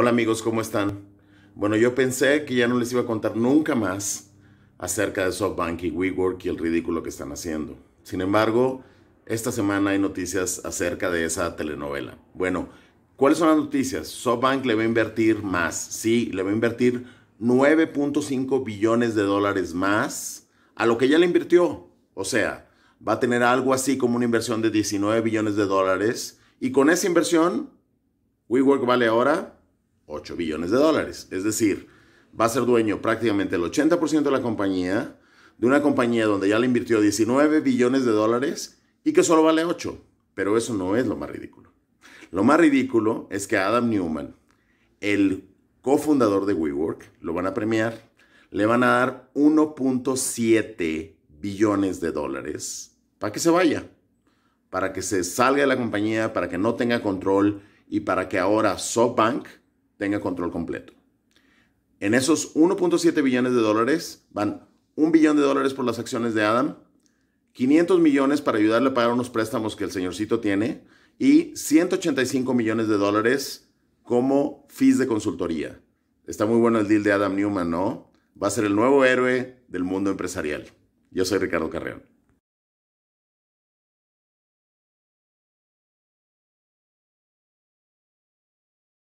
Hola amigos, ¿cómo están? Bueno, yo pensé que ya no les iba a contar nunca más acerca de SoftBank y WeWork y el ridículo que están haciendo. Sin embargo, esta semana hay noticias acerca de esa telenovela. Bueno, ¿cuáles son las noticias? SoftBank le va a invertir más. Sí, le va a invertir 9.5 billones de dólares más a lo que ya le invirtió. O sea, va a tener algo así como una inversión de 19 billones de dólares. Y con esa inversión, WeWork vale ahora 8 billones de dólares. Es decir, va a ser dueño prácticamente el 80% de la compañía, de una compañía donde ya le invirtió 19 billones de dólares y que solo vale 8. Pero eso no es lo más ridículo. Lo más ridículo es que Adam Newman, el cofundador de WeWork, lo van a premiar. Le van a dar 1.7 billones de dólares para que se vaya, para que se salga de la compañía, para que no tenga control y para que ahora SoftBank tenga control completo. En esos 1.7 billones de dólares van un billón de dólares por las acciones de Adam, 500 millones para ayudarle a pagar unos préstamos que el señorcito tiene y 185 millones de dólares como fees de consultoría. Está muy bueno el deal de Adam Newman, ¿no? Va a ser el nuevo héroe del mundo empresarial. Yo soy Ricardo Carreón.